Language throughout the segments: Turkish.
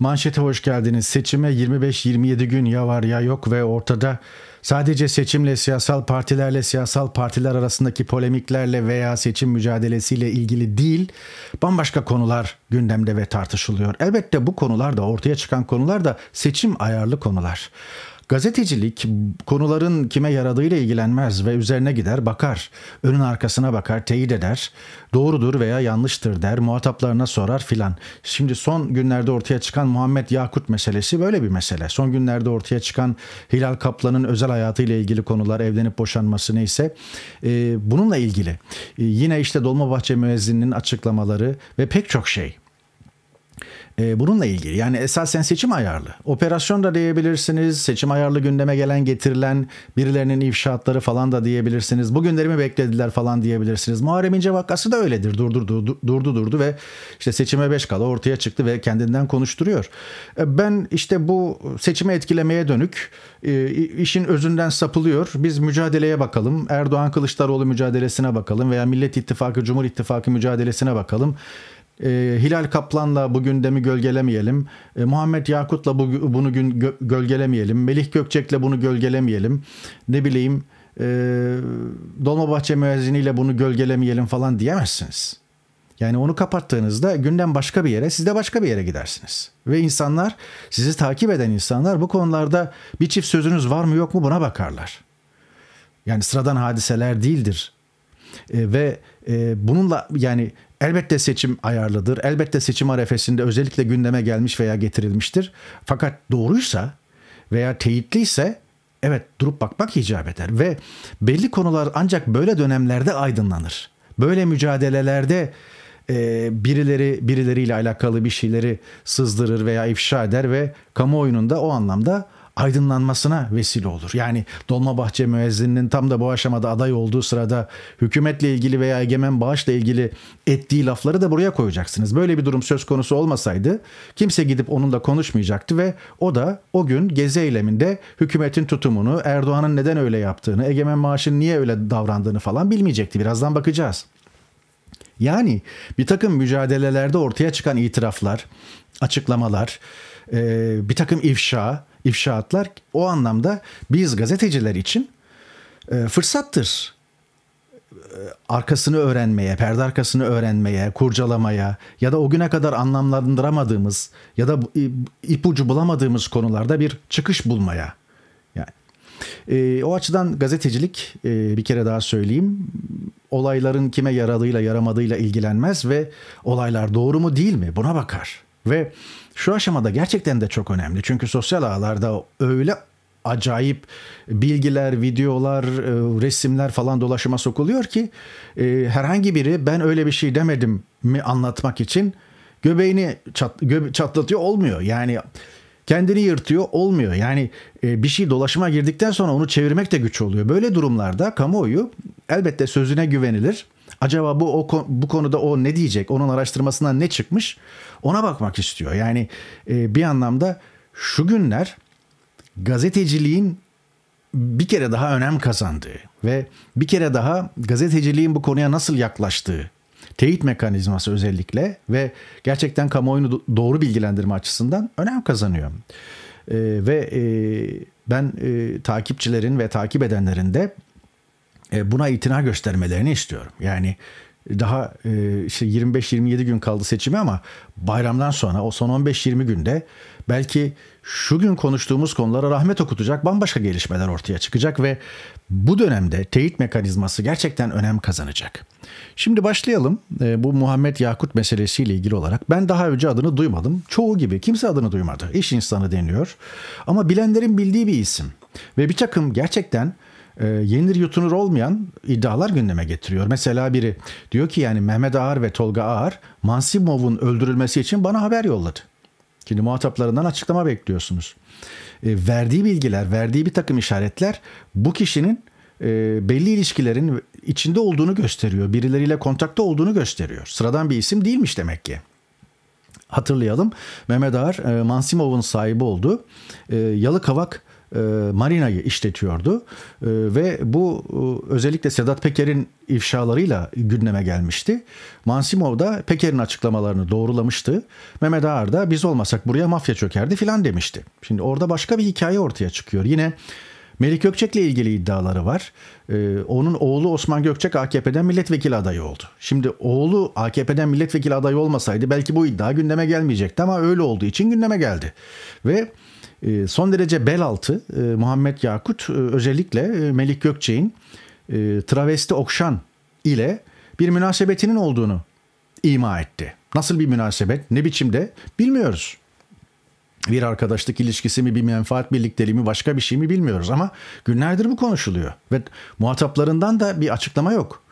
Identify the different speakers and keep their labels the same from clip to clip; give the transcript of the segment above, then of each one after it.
Speaker 1: Manşete hoş geldiniz. Seçime 25-27 gün ya var ya yok ve ortada sadece seçimle siyasal partilerle siyasal partiler arasındaki polemiklerle veya seçim mücadelesiyle ilgili değil bambaşka konular gündemde ve tartışılıyor. Elbette bu konular da ortaya çıkan konular da seçim ayarlı konular. Gazetecilik konuların kime yaradığıyla ilgilenmez ve üzerine gider bakar. Önün arkasına bakar, teyit eder. Doğrudur veya yanlıştır der, muhataplarına sorar filan. Şimdi son günlerde ortaya çıkan Muhammed Yakut meselesi böyle bir mesele. Son günlerde ortaya çıkan Hilal Kaplan'ın özel hayatıyla ilgili konular, evlenip boşanması neyse e, bununla ilgili. E, yine işte Dolmabahçe müezzininin açıklamaları ve pek çok şey. Ee, bununla ilgili. Yani esasen seçim ayarlı. Operasyon da diyebilirsiniz. Seçim ayarlı gündeme gelen getirilen birilerinin ifşaatları falan da diyebilirsiniz. Bugünlerimi beklediler falan diyebilirsiniz. Muharrem İnce vakası da öyledir. Durdu durdu, durdu, durdu ve işte seçime 5 kala ortaya çıktı ve kendinden konuşturuyor. Ee, ben işte bu seçimi etkilemeye dönük e, işin özünden sapılıyor. Biz mücadeleye bakalım. Erdoğan Kılıçdaroğlu mücadelesine bakalım veya Millet İttifakı, Cumhur İttifakı mücadelesine bakalım e, Hilal Kaplan'la bugün demi gölgelemeyelim. E, Muhammed Yakut'la bu, bunu gün, gö, gölgelemeyelim. Melih Gökçek'le bunu gölgelemeyelim. Ne bileyim e, Dolmabahçe müezziniyle bunu gölgelemeyelim falan diyemezsiniz. Yani onu kapattığınızda günden başka bir yere, siz de başka bir yere gidersiniz. Ve insanlar, sizi takip eden insanlar bu konularda bir çift sözünüz var mı yok mu buna bakarlar. Yani sıradan hadiseler değildir. E, ve e, bununla yani Elbette seçim ayarlıdır. Elbette seçim arefesinde özellikle gündeme gelmiş veya getirilmiştir. Fakat doğruysa veya teyitliyse evet durup bakmak icap eder ve belli konular ancak böyle dönemlerde aydınlanır. Böyle mücadelelerde e, birileri birileriyle alakalı bir şeyleri sızdırır veya ifşa eder ve kamuoyunun da o anlamda aydınlanmasına vesile olur. Yani Dolmabahçe müezzininin tam da bu aşamada aday olduğu sırada hükümetle ilgili veya egemen bağışla ilgili ettiği lafları da buraya koyacaksınız. Böyle bir durum söz konusu olmasaydı kimse gidip onunla konuşmayacaktı ve o da o gün gezi eyleminde hükümetin tutumunu, Erdoğan'ın neden öyle yaptığını, egemen maaşın niye öyle davrandığını falan bilmeyecekti. Birazdan bakacağız. Yani bir takım mücadelelerde ortaya çıkan itiraflar, açıklamalar, bir takım ifşa, ifşaatlar o anlamda biz gazeteciler için e, fırsattır. E, arkasını öğrenmeye, perde arkasını öğrenmeye, kurcalamaya ya da o güne kadar anlamlandıramadığımız ya da ipucu bulamadığımız konularda bir çıkış bulmaya. Yani e, o açıdan gazetecilik e, bir kere daha söyleyeyim olayların kime yaradığıyla yaramadığıyla ilgilenmez ve olaylar doğru mu değil mi buna bakar. Ve şu aşamada gerçekten de çok önemli. Çünkü sosyal ağlarda öyle acayip bilgiler, videolar, e, resimler falan dolaşıma sokuluyor ki e, herhangi biri ben öyle bir şey demedim mi anlatmak için göbeğini çat, göbe, çatlatıyor olmuyor. Yani kendini yırtıyor olmuyor. Yani e, bir şey dolaşıma girdikten sonra onu çevirmek de güç oluyor. Böyle durumlarda kamuoyu elbette sözüne güvenilir Acaba bu o, bu konuda o ne diyecek? Onun araştırmasından ne çıkmış? Ona bakmak istiyor. Yani e, bir anlamda şu günler gazeteciliğin bir kere daha önem kazandığı ve bir kere daha gazeteciliğin bu konuya nasıl yaklaştığı teyit mekanizması özellikle ve gerçekten kamuoyunu doğru bilgilendirme açısından önem kazanıyor. Ee, ve e, ben e, takipçilerin ve takip edenlerin de e, buna itina göstermelerini istiyorum. Yani daha e, işte 25-27 gün kaldı seçime ama bayramdan sonra o son 15-20 günde belki şu gün konuştuğumuz konulara rahmet okutacak bambaşka gelişmeler ortaya çıkacak ve bu dönemde teyit mekanizması gerçekten önem kazanacak. Şimdi başlayalım e, bu Muhammed Yakut meselesiyle ilgili olarak. Ben daha önce adını duymadım. Çoğu gibi kimse adını duymadı. İş insanı deniyor. Ama bilenlerin bildiği bir isim. Ve bir takım gerçekten e, yenir yutulur olmayan iddialar gündeme getiriyor. Mesela biri diyor ki yani Mehmet Ağar ve Tolga Ağar Mansimov'un öldürülmesi için bana haber yolladı. Şimdi muhataplarından açıklama bekliyorsunuz. E, verdiği bilgiler, verdiği bir takım işaretler bu kişinin e, belli ilişkilerin içinde olduğunu gösteriyor. Birileriyle kontakta olduğunu gösteriyor. Sıradan bir isim değilmiş demek ki. Hatırlayalım Mehmet Ağar e, Mansimov'un sahibi oldu. E, Yalıkavak e, marinayı işletiyordu. E, ve bu e, özellikle Sedat Peker'in ifşalarıyla gündeme gelmişti. Mansimov da Peker'in açıklamalarını doğrulamıştı. Mehmet Ağar da biz olmasak buraya mafya çökerdi filan demişti. Şimdi orada başka bir hikaye ortaya çıkıyor. Yine Melik Gökçek'le ilgili iddiaları var. Ee, onun oğlu Osman Gökçek AKP'den milletvekili adayı oldu. Şimdi oğlu AKP'den milletvekili adayı olmasaydı belki bu iddia gündeme gelmeyecekti ama öyle olduğu için gündeme geldi. Ve ee, son derece bel altı e, Muhammed Yakut e, özellikle e, Melik Gökçe'nin travesti Okşan ile bir münasebetinin olduğunu ima etti. Nasıl bir münasebet, ne biçimde bilmiyoruz. Bir arkadaşlık ilişkisi mi, bir menfaat birlikteliği mi, başka bir şey mi bilmiyoruz ama günlerdir bu konuşuluyor ve muhataplarından da bir açıklama yok.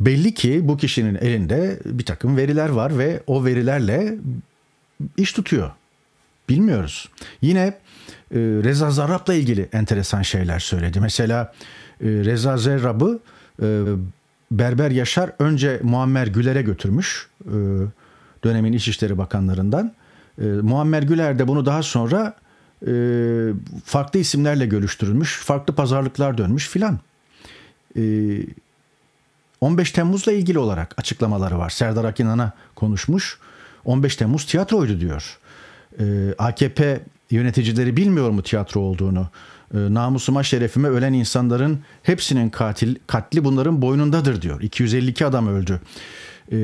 Speaker 1: Belli ki bu kişinin elinde bir takım veriler var ve o verilerle iş tutuyor. Bilmiyoruz. Yine e, Reza Zarrab'la ilgili enteresan şeyler söyledi. Mesela e, Reza Zarrab'ı e, Berber Yaşar önce Muammer Güler'e götürmüş dönemin İçişleri Bakanlarından. Muammer Güler de bunu daha sonra farklı isimlerle görüştürülmüş, farklı pazarlıklar dönmüş filan. 15 Temmuz'la ilgili olarak açıklamaları var. Serdar Akinan'a konuşmuş. 15 Temmuz tiyatroydu diyor e, ee, AKP yöneticileri bilmiyor mu tiyatro olduğunu? E, namusuma şerefime ölen insanların hepsinin katil katli bunların boynundadır diyor. 252 adam öldü. E,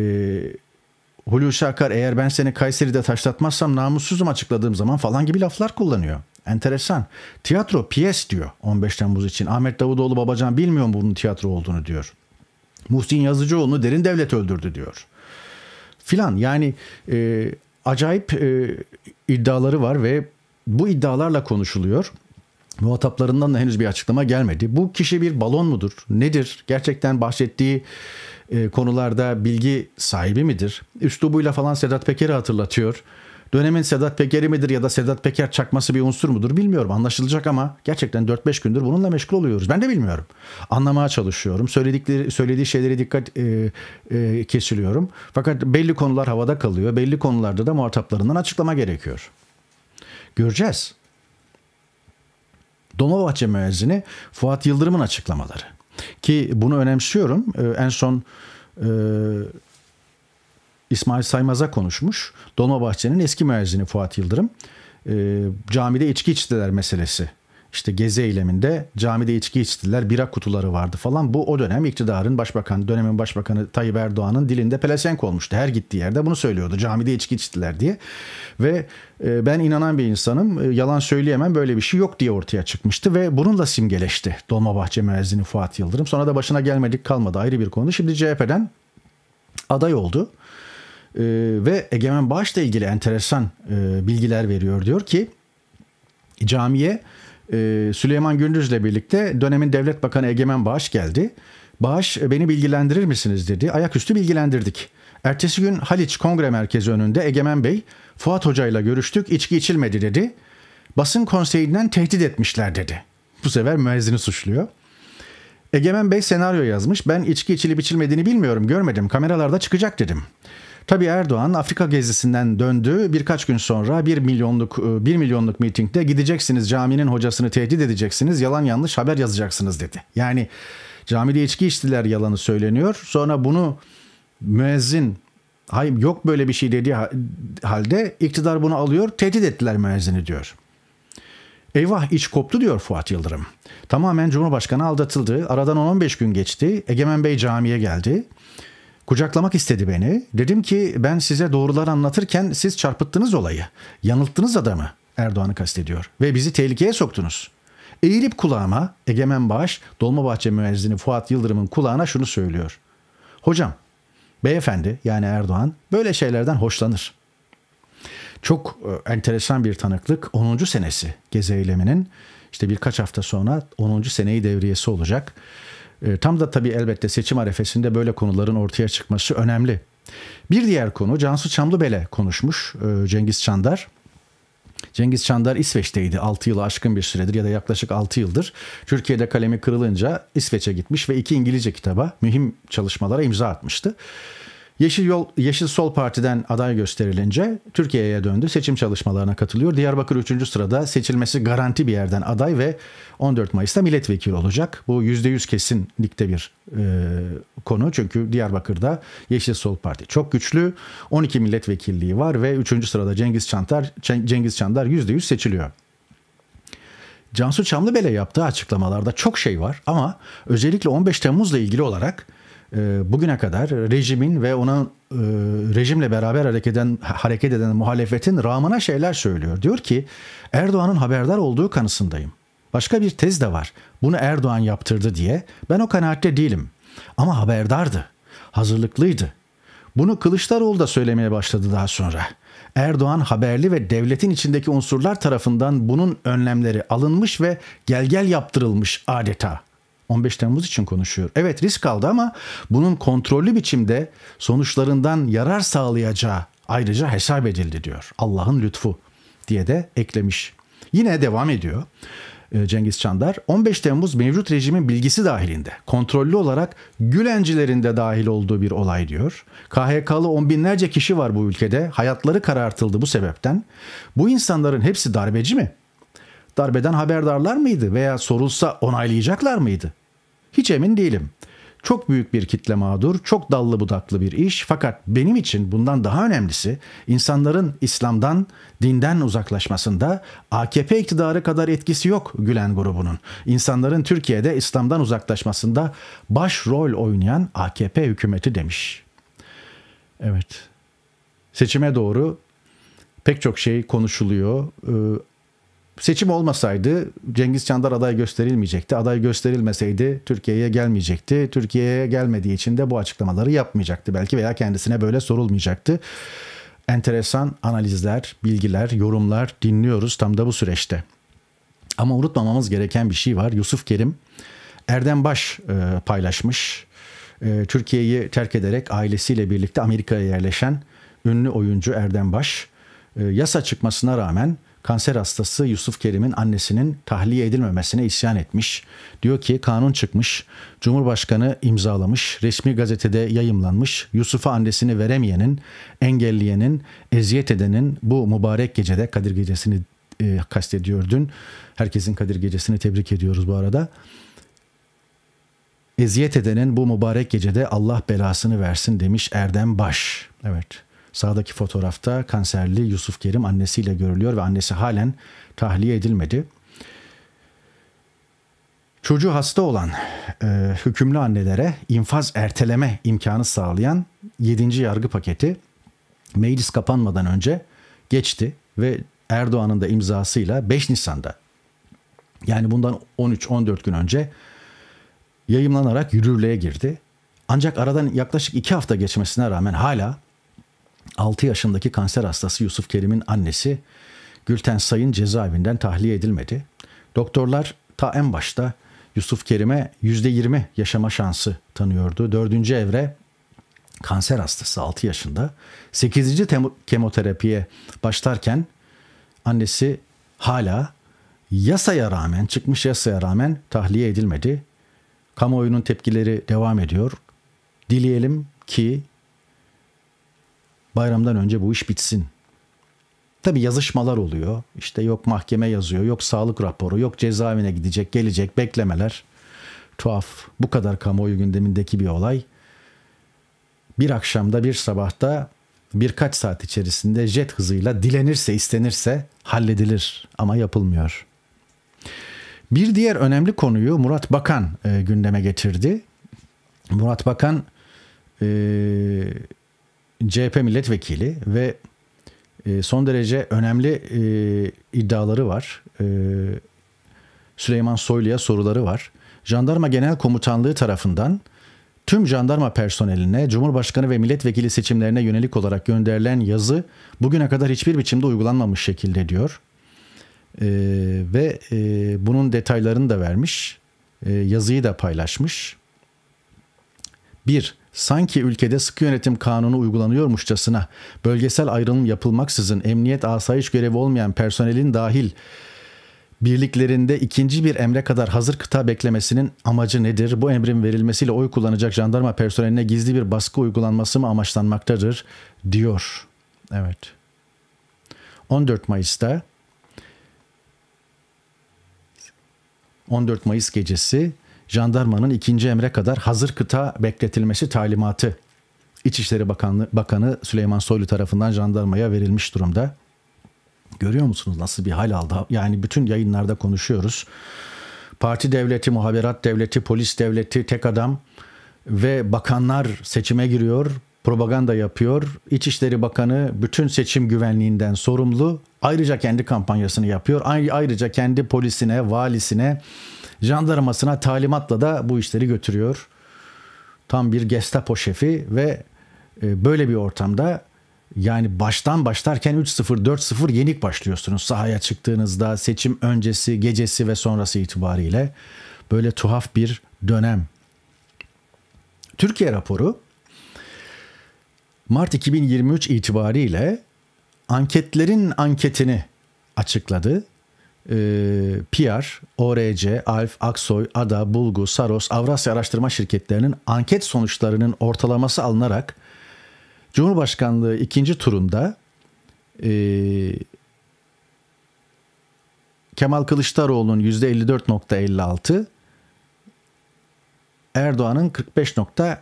Speaker 1: Hulusi Akar eğer ben seni Kayseri'de taşlatmazsam namussuzum açıkladığım zaman falan gibi laflar kullanıyor. Enteresan. Tiyatro piyes diyor 15 Temmuz için. Ahmet Davutoğlu Babacan bilmiyor mu bunun tiyatro olduğunu diyor. Muhsin Yazıcıoğlu'nu derin devlet öldürdü diyor. Filan yani e, acayip e, iddiaları var ve bu iddialarla konuşuluyor. Muhataplarından da henüz bir açıklama gelmedi. Bu kişi bir balon mudur? Nedir? Gerçekten bahsettiği e, konularda bilgi sahibi midir? Üslubuyla falan Sedat Peker'i hatırlatıyor dönemin Sedat Peker'i midir ya da Sedat Peker çakması bir unsur mudur bilmiyorum. Anlaşılacak ama gerçekten 4-5 gündür bununla meşgul oluyoruz. Ben de bilmiyorum. Anlamaya çalışıyorum. Söyledikleri söylediği şeylere dikkat e, e, kesiliyorum. Fakat belli konular havada kalıyor. Belli konularda da muhataplarından açıklama gerekiyor. Göreceğiz. Dolmabahçe müezzini Fuat Yıldırım'ın açıklamaları. Ki bunu önemsiyorum. E, en son e, İsmail Saymaz'a konuşmuş. Dolmabahçe'nin eski müezzini Fuat Yıldırım. E, camide içki içtiler meselesi. İşte gezi eyleminde camide içki içtiler, bira kutuları vardı falan. Bu o dönem iktidarın başbakan dönemin başbakanı Tayyip Erdoğan'ın dilinde pelesenk olmuştu. Her gittiği yerde bunu söylüyordu. Camide içki içtiler diye. Ve e, ben inanan bir insanım. E, yalan söyleyemem böyle bir şey yok diye ortaya çıkmıştı ve bununla simgeleşti Dolmabahçe müezzini Fuat Yıldırım. Sonra da başına gelmedik kalmadı ayrı bir konu. Şimdi CHP'den aday oldu. Ee, ve Egemen Bağış'la ilgili enteresan e, bilgiler veriyor. Diyor ki camiye e, Süleyman Gündüz'le birlikte dönemin devlet bakanı Egemen Bağış geldi. Bağış e, beni bilgilendirir misiniz dedi. Ayaküstü bilgilendirdik. Ertesi gün Haliç Kongre Merkezi önünde Egemen Bey Fuat Hoca ile görüştük içki içilmedi dedi. Basın konseyinden tehdit etmişler dedi. Bu sefer müezzini suçluyor. Egemen Bey senaryo yazmış. Ben içki içilip içilmediğini bilmiyorum görmedim kameralarda çıkacak dedim. Tabi Erdoğan Afrika gezisinden döndü. Birkaç gün sonra 1 milyonluk 1 e, milyonluk mitingde gideceksiniz caminin hocasını tehdit edeceksiniz. Yalan yanlış haber yazacaksınız dedi. Yani camide içki içtiler yalanı söyleniyor. Sonra bunu müezzin hayır yok böyle bir şey dediği halde iktidar bunu alıyor tehdit ettiler müezzini diyor. Eyvah iç koptu diyor Fuat Yıldırım. Tamamen Cumhurbaşkanı aldatıldı. Aradan 10-15 gün geçti. Egemen Bey camiye geldi. Kucaklamak istedi beni. Dedim ki ben size doğruları anlatırken siz çarpıttınız olayı. Yanılttınız adamı. Erdoğan'ı kastediyor. Ve bizi tehlikeye soktunuz. Eğilip kulağıma Egemen Bağış, Dolmabahçe müezzini Fuat Yıldırım'ın kulağına şunu söylüyor. Hocam, beyefendi yani Erdoğan böyle şeylerden hoşlanır. Çok e, enteresan bir tanıklık 10. senesi gezi eyleminin işte birkaç hafta sonra 10. seneyi devriyesi olacak. Ee, tam da tabii elbette seçim arefesinde böyle konuların ortaya çıkması önemli. Bir diğer konu Cansu Çamlıbel'e konuşmuş e, Cengiz Çandar. Cengiz Çandar İsveç'teydi 6 yılı aşkın bir süredir ya da yaklaşık 6 yıldır. Türkiye'de kalemi kırılınca İsveç'e gitmiş ve iki İngilizce kitaba mühim çalışmalara imza atmıştı. Yeşil Yol Yeşil Sol Parti'den aday gösterilince Türkiye'ye döndü. Seçim çalışmalarına katılıyor. Diyarbakır 3. sırada seçilmesi garanti bir yerden aday ve 14 Mayıs'ta milletvekili olacak. Bu %100 kesinlikte bir e, konu. Çünkü Diyarbakır'da Yeşil Sol Parti çok güçlü. 12 milletvekilliği var ve 3. sırada Cengiz Çantar Cengiz Çandar %100 seçiliyor. Cansu Çamlıbel'e yaptığı açıklamalarda çok şey var ama özellikle 15 Temmuz'la ilgili olarak ee, bugüne kadar rejimin ve ona e, rejimle beraber hareket eden hareket eden muhalefetin rağmına şeyler söylüyor. Diyor ki Erdoğan'ın haberdar olduğu kanısındayım. Başka bir tez de var. Bunu Erdoğan yaptırdı diye. Ben o kanaatte değilim. Ama haberdardı. Hazırlıklıydı. Bunu Kılıçdaroğlu da söylemeye başladı daha sonra. Erdoğan haberli ve devletin içindeki unsurlar tarafından bunun önlemleri alınmış ve gel gel yaptırılmış adeta. 15 Temmuz için konuşuyor. Evet risk aldı ama bunun kontrollü biçimde sonuçlarından yarar sağlayacağı ayrıca hesap edildi diyor. Allah'ın lütfu diye de eklemiş. Yine devam ediyor. E, Cengiz Çandar 15 Temmuz mevcut rejimin bilgisi dahilinde kontrollü olarak Gülencilerin de dahil olduğu bir olay diyor. KHK'lı on binlerce kişi var bu ülkede hayatları karartıldı bu sebepten. Bu insanların hepsi darbeci mi? darbeden haberdarlar mıydı veya sorulsa onaylayacaklar mıydı? Hiç emin değilim. Çok büyük bir kitle mağdur, çok dallı budaklı bir iş fakat benim için bundan daha önemlisi insanların İslam'dan, dinden uzaklaşmasında AKP iktidarı kadar etkisi yok Gülen grubunun. İnsanların Türkiye'de İslam'dan uzaklaşmasında baş rol oynayan AKP hükümeti demiş. Evet. Seçime doğru pek çok şey konuşuluyor. Ee, Seçim olmasaydı Cengiz Çandar aday gösterilmeyecekti. Aday gösterilmeseydi Türkiye'ye gelmeyecekti. Türkiye'ye gelmediği için de bu açıklamaları yapmayacaktı belki veya kendisine böyle sorulmayacaktı. Enteresan analizler, bilgiler, yorumlar dinliyoruz tam da bu süreçte. Ama unutmamamız gereken bir şey var. Yusuf Kerim Erdem Baş e, paylaşmış. E, Türkiye'yi terk ederek ailesiyle birlikte Amerika'ya yerleşen ünlü oyuncu Erdem Baş e, yasa çıkmasına rağmen kanser hastası Yusuf Kerim'in annesinin tahliye edilmemesine isyan etmiş. Diyor ki kanun çıkmış, Cumhurbaşkanı imzalamış, resmi gazetede yayımlanmış. Yusuf'a annesini veremeyenin, engelleyenin, eziyet edenin bu mübarek gecede Kadir Gecesi'ni e, kastediyor dün. Herkesin Kadir Gecesi'ni tebrik ediyoruz bu arada. Eziyet edenin bu mübarek gecede Allah belasını versin demiş Erdem Baş. Evet. Sağdaki fotoğrafta kanserli Yusuf Kerim annesiyle görülüyor ve annesi halen tahliye edilmedi. Çocuğu hasta olan e, hükümlü annelere infaz erteleme imkanı sağlayan 7. yargı paketi meclis kapanmadan önce geçti ve Erdoğan'ın da imzasıyla 5 Nisan'da yani bundan 13-14 gün önce yayımlanarak yürürlüğe girdi. Ancak aradan yaklaşık 2 hafta geçmesine rağmen hala 6 yaşındaki kanser hastası Yusuf Kerim'in annesi Gülten Sayın cezaevinden tahliye edilmedi. Doktorlar ta en başta Yusuf Kerim'e %20 yaşama şansı tanıyordu. Dördüncü evre kanser hastası 6 yaşında. 8. kemoterapiye başlarken annesi hala yasaya rağmen çıkmış yasaya rağmen tahliye edilmedi. Kamuoyunun tepkileri devam ediyor. Dileyelim ki Bayramdan önce bu iş bitsin. Tabi yazışmalar oluyor. İşte yok mahkeme yazıyor, yok sağlık raporu, yok cezaevine gidecek, gelecek, beklemeler. Tuhaf. Bu kadar kamuoyu gündemindeki bir olay. Bir akşamda, bir sabahta birkaç saat içerisinde jet hızıyla dilenirse, istenirse halledilir ama yapılmıyor. Bir diğer önemli konuyu Murat Bakan e, gündeme getirdi. Murat Bakan e, CHP milletvekili ve e, son derece önemli e, iddiaları var. E, Süleyman Soylu'ya soruları var. Jandarma Genel Komutanlığı tarafından tüm jandarma personeline Cumhurbaşkanı ve milletvekili seçimlerine yönelik olarak gönderilen yazı bugüne kadar hiçbir biçimde uygulanmamış şekilde diyor. Ee, ve e, bunun detaylarını da vermiş. E, yazıyı da paylaşmış. 1. Sanki ülkede sıkı yönetim kanunu uygulanıyormuşçasına bölgesel ayrılım yapılmaksızın emniyet asayiş görevi olmayan personelin dahil birliklerinde ikinci bir emre kadar hazır kıta beklemesinin amacı nedir? Bu emrin verilmesiyle oy kullanacak jandarma personeline gizli bir baskı uygulanması mı amaçlanmaktadır? diyor. Evet. 14 Mayıs'ta 14 Mayıs gecesi jandarmanın ikinci emre kadar hazır kıta bekletilmesi talimatı İçişleri Bakanlığı, Bakanı Süleyman Soylu tarafından jandarmaya verilmiş durumda. Görüyor musunuz nasıl bir hal aldı? Yani bütün yayınlarda konuşuyoruz. Parti devleti, muhaberat devleti, polis devleti, tek adam ve bakanlar seçime giriyor, propaganda yapıyor. İçişleri Bakanı bütün seçim güvenliğinden sorumlu. Ayrıca kendi kampanyasını yapıyor. Ayrıca kendi polisine, valisine, jandarmasına talimatla da bu işleri götürüyor. Tam bir Gestapo şefi ve e, böyle bir ortamda yani baştan başlarken 3-0 4-0 yenik başlıyorsunuz sahaya çıktığınızda seçim öncesi, gecesi ve sonrası itibariyle böyle tuhaf bir dönem. Türkiye raporu Mart 2023 itibariyle anketlerin anketini açıkladı e, ee, PR, ORC, ALF, Aksoy, ADA, Bulgu, Saros, Avrasya Araştırma Şirketlerinin anket sonuçlarının ortalaması alınarak Cumhurbaşkanlığı ikinci turunda e, Kemal Kılıçdaroğlu'nun %54.56, Erdoğan'ın 45.44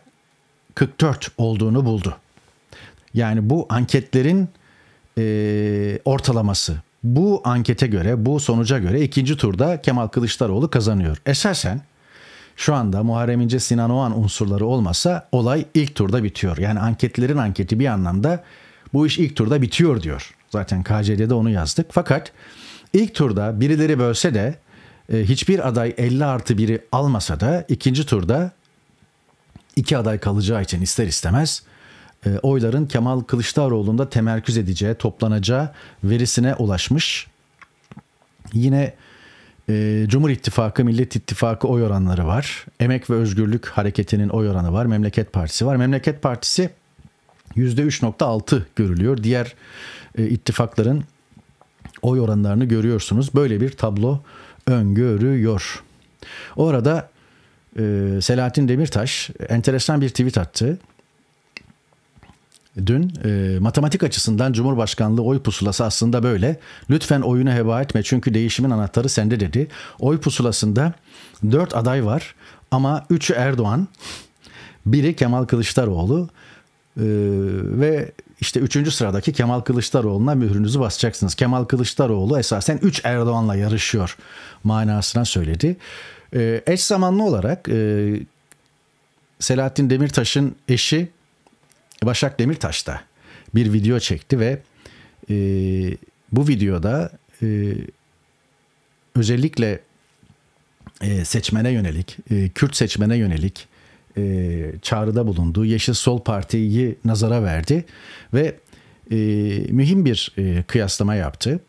Speaker 1: olduğunu buldu. Yani bu anketlerin e, ortalaması. Bu ankete göre, bu sonuca göre ikinci turda Kemal Kılıçdaroğlu kazanıyor. Esasen şu anda Muharrem İnce Sinan Oğan unsurları olmasa olay ilk turda bitiyor. Yani anketlerin anketi bir anlamda bu iş ilk turda bitiyor diyor. Zaten KCD'de onu yazdık. Fakat ilk turda birileri bölse de e, hiçbir aday 50 artı 1'i almasa da ikinci turda iki aday kalacağı için ister istemez e, oyların Kemal Kılıçdaroğlu'nda temerküz edeceği, toplanacağı verisine ulaşmış. Yine e, Cumhur İttifakı, Millet İttifakı oy oranları var. Emek ve Özgürlük Hareketi'nin oy oranı var. Memleket Partisi var. Memleket Partisi %3.6 görülüyor. Diğer e, ittifakların oy oranlarını görüyorsunuz. Böyle bir tablo öngörüyor. Orada e, Selahattin Demirtaş enteresan bir tweet attı dün e, matematik açısından Cumhurbaşkanlığı oy pusulası aslında böyle. Lütfen oyunu heba etme çünkü değişimin anahtarı sende dedi. Oy pusulasında 4 aday var ama 3'ü Erdoğan, biri Kemal Kılıçdaroğlu e, ve işte 3. sıradaki Kemal Kılıçdaroğlu'na mührünüzü basacaksınız. Kemal Kılıçdaroğlu esasen 3 Erdoğan'la yarışıyor manasına söyledi. E, eş zamanlı olarak e, Selahattin Demirtaş'ın eşi Başak Demirtaş da bir video çekti ve e, bu videoda e, özellikle e, seçmene yönelik, e, Kürt seçmene yönelik e, çağrıda bulundu. Yeşil Sol Parti'yi nazara verdi ve e, mühim bir e, kıyaslama yaptı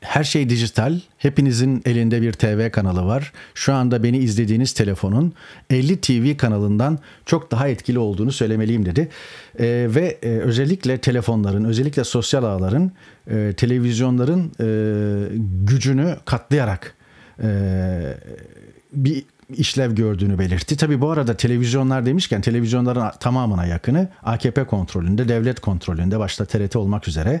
Speaker 1: her şey dijital. Hepinizin elinde bir TV kanalı var. Şu anda beni izlediğiniz telefonun 50 TV kanalından çok daha etkili olduğunu söylemeliyim dedi. E, ve e, özellikle telefonların, özellikle sosyal ağların, e, televizyonların e, gücünü katlayarak e, bir işlev gördüğünü belirtti. Tabi bu arada televizyonlar demişken televizyonların tamamına yakını AKP kontrolünde, devlet kontrolünde başta TRT olmak üzere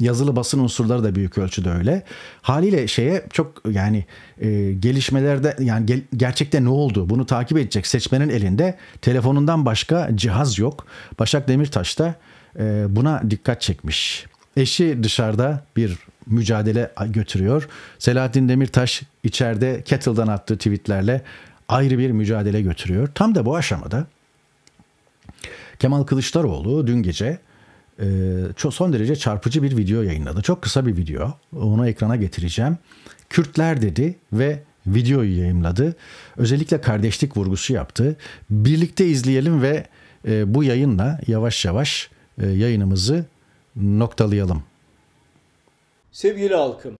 Speaker 1: yazılı basın unsurları da büyük ölçüde öyle. Haliyle şeye çok yani e, gelişmelerde yani gel, gerçekte ne oldu bunu takip edecek seçmenin elinde telefonundan başka cihaz yok. Başak Demirtaş da e, buna dikkat çekmiş. Eşi dışarıda bir mücadele götürüyor. Selahattin Demirtaş içeride Kettle'dan attığı tweetlerle ayrı bir mücadele götürüyor. Tam da bu aşamada Kemal Kılıçdaroğlu dün gece e, çok son derece çarpıcı bir video yayınladı. Çok kısa bir video. Onu ekrana getireceğim. Kürtler dedi ve videoyu yayınladı. Özellikle kardeşlik vurgusu yaptı. Birlikte izleyelim ve e, bu yayınla yavaş yavaş e, yayınımızı noktalayalım.
Speaker 2: Sevgili halkım,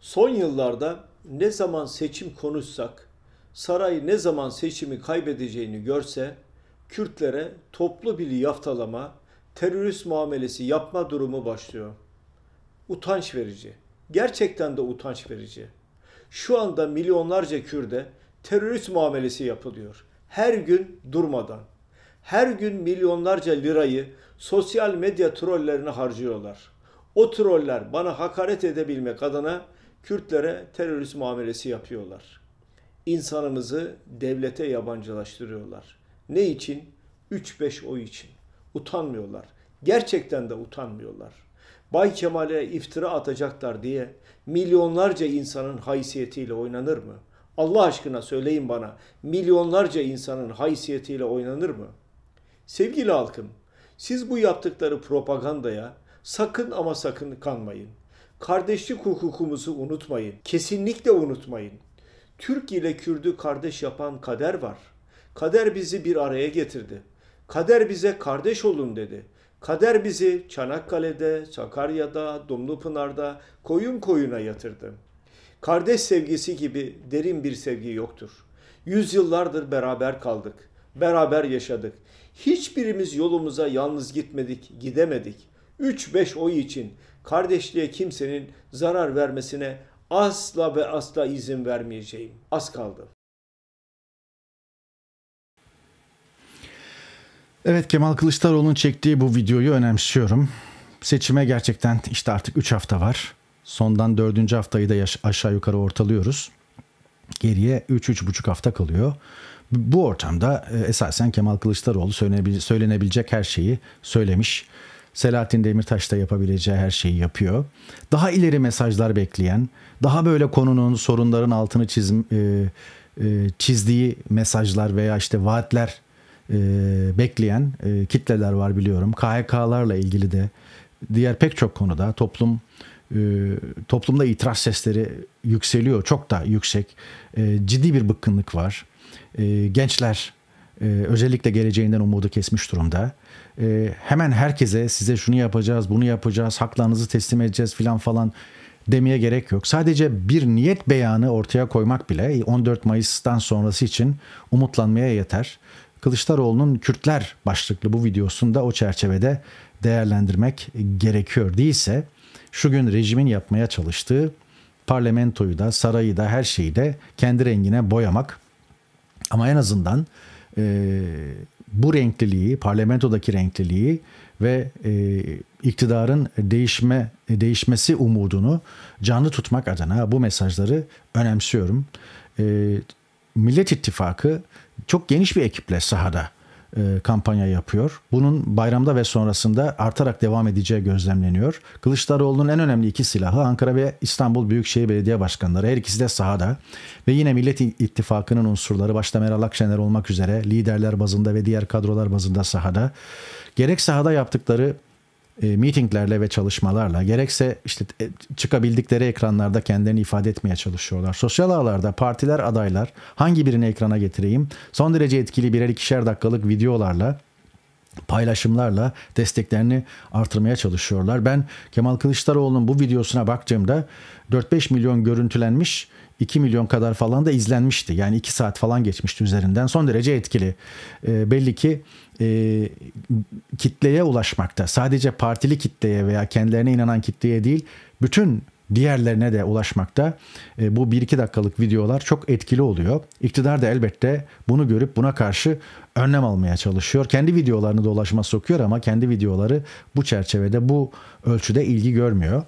Speaker 2: son yıllarda ne zaman seçim konuşsak, saray ne zaman seçimi kaybedeceğini görse, Kürtlere toplu bir yaftalama, terörist muamelesi yapma durumu başlıyor. Utanç verici. Gerçekten de utanç verici. Şu anda milyonlarca Kürde terörist muamelesi yapılıyor. Her gün durmadan. Her gün milyonlarca lirayı sosyal medya trollerine harcıyorlar.'' O troller bana hakaret edebilmek adına Kürtlere terörist muamelesi yapıyorlar. İnsanımızı devlete yabancılaştırıyorlar. Ne için? 3-5 oy için. Utanmıyorlar. Gerçekten de utanmıyorlar. Bay Kemal'e iftira atacaklar diye milyonlarca insanın haysiyetiyle oynanır mı? Allah aşkına söyleyin bana milyonlarca insanın haysiyetiyle oynanır mı? Sevgili halkım, siz bu yaptıkları propagandaya Sakın ama sakın kanmayın. Kardeşlik hukukumuzu unutmayın. Kesinlikle unutmayın. Türk ile Kürdü kardeş yapan kader var. Kader bizi bir araya getirdi. Kader bize kardeş olun dedi. Kader bizi Çanakkale'de, Sakarya'da, Dumlupınar'da koyun koyuna yatırdı. Kardeş sevgisi gibi derin bir sevgi yoktur. Yüzyıllardır beraber kaldık, beraber yaşadık. Hiçbirimiz yolumuza yalnız gitmedik, gidemedik. 3-5 oy için kardeşliğe kimsenin zarar vermesine asla ve asla izin vermeyeceğim. Az kaldı.
Speaker 1: Evet Kemal Kılıçdaroğlu'nun çektiği bu videoyu önemsiyorum. Seçime gerçekten işte artık 3 hafta var. Sondan 4. haftayı da aşağı yukarı ortalıyoruz. Geriye 3-3,5 hafta kalıyor. Bu ortamda e, esasen Kemal Kılıçdaroğlu söylenebilecek her şeyi söylemiş. Selahattin Demirtaş da yapabileceği her şeyi yapıyor. Daha ileri mesajlar bekleyen, daha böyle konunun sorunların altını çiz, e, e, çizdiği mesajlar veya işte vaatler e, bekleyen e, kitleler var biliyorum. KHK'larla ilgili de diğer pek çok konuda toplum e, toplumda itiraz sesleri yükseliyor. Çok da yüksek. E, ciddi bir bıkkınlık var. E, gençler ee, özellikle geleceğinden umudu kesmiş durumda. Ee, hemen herkese size şunu yapacağız, bunu yapacağız, haklarınızı teslim edeceğiz filan falan demeye gerek yok. Sadece bir niyet beyanı ortaya koymak bile 14 Mayıs'tan sonrası için umutlanmaya yeter. Kılıçdaroğlu'nun Kürtler başlıklı bu videosunda o çerçevede değerlendirmek gerekiyor. Değilse şu gün rejimin yapmaya çalıştığı parlamentoyu da sarayı da her şeyi de kendi rengine boyamak ama en azından e, bu renkliliği, parlamentodaki renkliliği ve e, iktidarın değişme değişmesi umudunu canlı tutmak adına bu mesajları önemsiyorum. E, Millet İttifakı çok geniş bir ekiple sahada e, kampanya yapıyor. Bunun bayramda ve sonrasında artarak devam edeceği gözlemleniyor. Kılıçdaroğlu'nun en önemli iki silahı Ankara ve İstanbul Büyükşehir Belediye Başkanları. Her ikisi de sahada ve yine Millet İttifakı'nın unsurları başta Meral Akşener olmak üzere liderler bazında ve diğer kadrolar bazında sahada. Gerek sahada yaptıkları e, meetinglerle ve çalışmalarla gerekse işte e, çıkabildikleri ekranlarda kendilerini ifade etmeye çalışıyorlar. Sosyal ağlarda partiler adaylar hangi birini ekrana getireyim son derece etkili birer ikişer dakikalık videolarla paylaşımlarla desteklerini artırmaya çalışıyorlar. Ben Kemal Kılıçdaroğlu'nun bu videosuna baktığımda 4-5 milyon görüntülenmiş 2 milyon kadar falan da izlenmişti. Yani 2 saat falan geçmişti üzerinden. Son derece etkili. E, belli ki e, kitleye ulaşmakta. Sadece partili kitleye veya kendilerine inanan kitleye değil, bütün diğerlerine de ulaşmakta. E, bu 1-2 dakikalık videolar çok etkili oluyor. İktidar da elbette bunu görüp buna karşı önlem almaya çalışıyor. Kendi videolarını dolaşma sokuyor ama kendi videoları bu çerçevede, bu ölçüde ilgi görmüyor.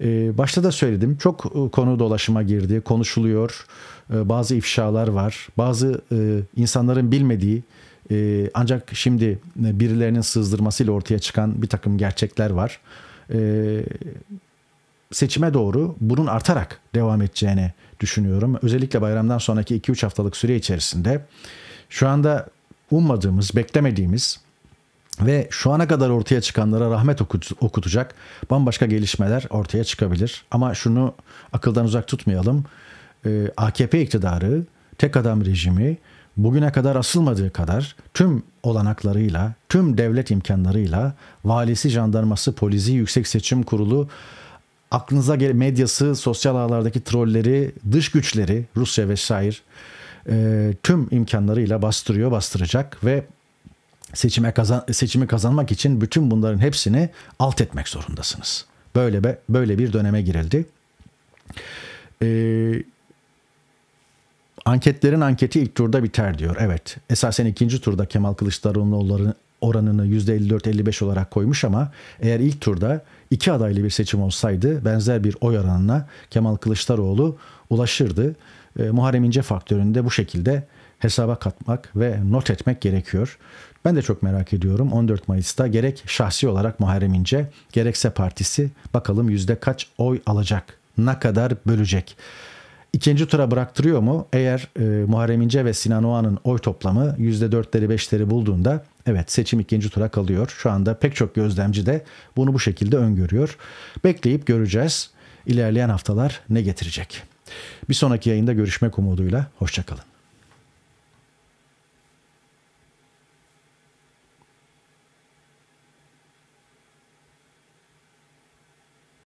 Speaker 1: Ee, başta da söyledim çok e, konu dolaşıma girdi, konuşuluyor, e, bazı ifşalar var, bazı e, insanların bilmediği ancak şimdi birilerinin sızdırmasıyla ortaya çıkan bir takım gerçekler var. seçime doğru bunun artarak devam edeceğini düşünüyorum. Özellikle bayramdan sonraki 2-3 haftalık süre içerisinde şu anda ummadığımız, beklemediğimiz ve şu ana kadar ortaya çıkanlara rahmet okutacak bambaşka gelişmeler ortaya çıkabilir. Ama şunu akıldan uzak tutmayalım. Ee, AKP iktidarı, tek adam rejimi bugüne kadar asılmadığı kadar tüm olanaklarıyla, tüm devlet imkanlarıyla valisi, jandarması, polisi, yüksek seçim kurulu aklınıza gelen medyası, sosyal ağlardaki trolleri, dış güçleri, Rusya vesaire e, tüm imkanlarıyla bastırıyor, bastıracak ve seçime kazan seçimi kazanmak için bütün bunların hepsini alt etmek zorundasınız. Böyle be, böyle bir döneme girildi. Ee, anketlerin anketi ilk turda biter diyor. Evet. Esasen ikinci turda Kemal Kılıçdaroğlu'nun oranını %54-55 olarak koymuş ama eğer ilk turda iki adaylı bir seçim olsaydı benzer bir oy oranına Kemal Kılıçdaroğlu ulaşırdı. E, Muharrem İnce faktöründe bu şekilde hesaba katmak ve not etmek gerekiyor. Ben de çok merak ediyorum 14 Mayıs'ta gerek şahsi olarak Muharrem İnce gerekse partisi bakalım yüzde kaç oy alacak, ne kadar bölecek. İkinci tura bıraktırıyor mu? Eğer e, Muharrem İnce ve Sinan Oğan'ın oy toplamı %4'leri 5'leri bulduğunda evet seçim ikinci tura kalıyor. Şu anda pek çok gözlemci de bunu bu şekilde öngörüyor. Bekleyip göreceğiz ilerleyen haftalar ne getirecek. Bir sonraki yayında görüşmek umuduyla. Hoşçakalın.